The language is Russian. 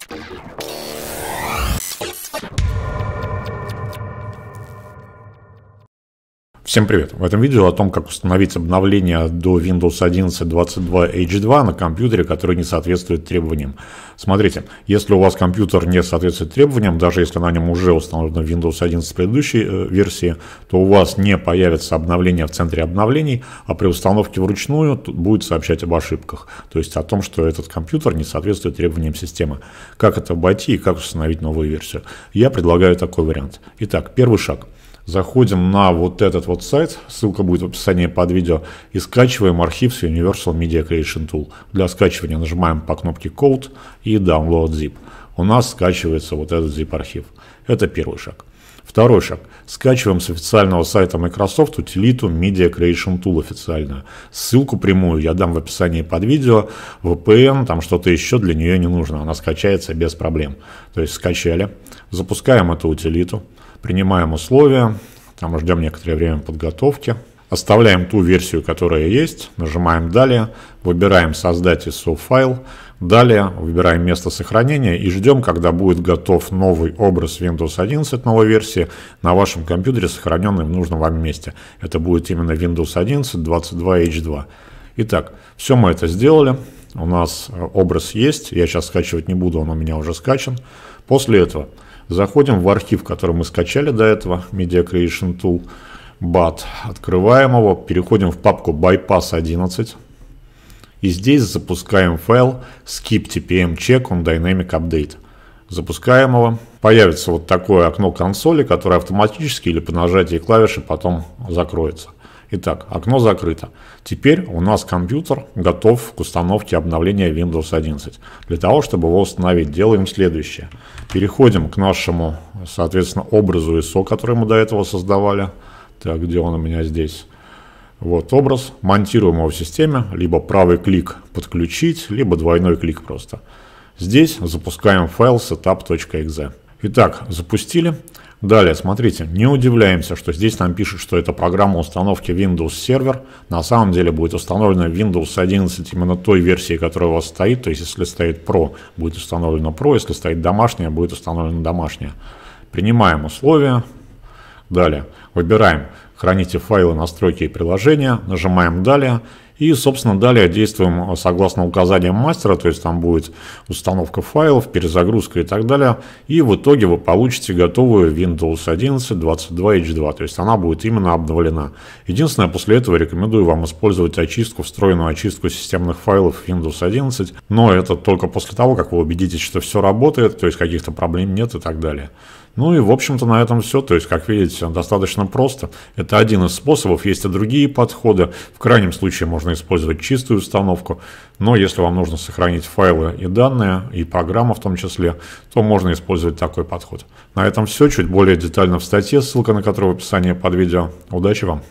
Thank you. Всем привет! В этом видео о том, как установить обновление до Windows 11.22 h 2 на компьютере, который не соответствует требованиям. Смотрите, если у вас компьютер не соответствует требованиям, даже если на нем уже установлено Windows 11 предыдущей э, версии, то у вас не появится обновление в центре обновлений, а при установке вручную будет сообщать об ошибках, то есть о том, что этот компьютер не соответствует требованиям системы. Как это обойти и как установить новую версию? Я предлагаю такой вариант. Итак, первый шаг – Заходим на вот этот вот сайт, ссылка будет в описании под видео, и скачиваем архив с Universal Media Creation Tool. Для скачивания нажимаем по кнопке Code и Download Zip. У нас скачивается вот этот zip-архив. Это первый шаг. Второй шаг. Скачиваем с официального сайта Microsoft утилиту Media Creation Tool официальную. Ссылку прямую я дам в описании под видео. VPN, там что-то еще для нее не нужно. Она скачается без проблем. То есть скачали, запускаем эту утилиту принимаем условия, там ждем некоторое время подготовки, оставляем ту версию, которая есть, нажимаем «Далее», выбираем «Создать ISO файл», далее выбираем место сохранения и ждем, когда будет готов новый образ Windows 11 новой версии на вашем компьютере, сохраненный в нужном вам месте. Это будет именно Windows 11 22H2. Итак, все мы это сделали, у нас э, образ есть, я сейчас скачивать не буду, он у меня уже скачан. После этого Заходим в архив, который мы скачали до этого, Media Creation Tool, BAT. Открываем его, переходим в папку Bypass 11. И здесь запускаем файл skip tpm check on dynamic update. Запускаем его. Появится вот такое окно консоли, которое автоматически или по нажатии клавиши потом закроется. Итак, окно закрыто. Теперь у нас компьютер готов к установке обновления Windows 11. Для того, чтобы его установить, делаем следующее. Переходим к нашему, соответственно, образу ISO, который мы до этого создавали. Так, где он у меня здесь? Вот образ. Монтируем его в системе. Либо правый клик «Подключить», либо двойной клик просто. Здесь запускаем файл setup.exe. Итак, запустили. Далее, смотрите, не удивляемся, что здесь нам пишут, что это программа установки Windows Server на самом деле будет установлена Windows 11 именно той версии, которая у вас стоит. То есть, если стоит Pro, будет установлена Pro, если стоит домашняя, будет установлена домашняя. Принимаем условия. Далее, выбираем «Храните файлы, настройки и приложения», нажимаем «Далее». И, собственно, далее действуем э, согласно указаниям мастера, то есть там будет установка файлов, перезагрузка и так далее. И в итоге вы получите готовую Windows 11 22H2, то есть она будет именно обновлена. Единственное, после этого рекомендую вам использовать очистку, встроенную очистку системных файлов Windows 11, но это только после того, как вы убедитесь, что все работает, то есть каких-то проблем нет и так далее. Ну и, в общем-то, на этом все. То есть, как видите, достаточно просто. Это один из способов. Есть и другие подходы. В крайнем случае можно использовать чистую установку. Но если вам нужно сохранить файлы и данные, и программа в том числе, то можно использовать такой подход. На этом все. Чуть более детально в статье, ссылка на которую в описании под видео. Удачи вам!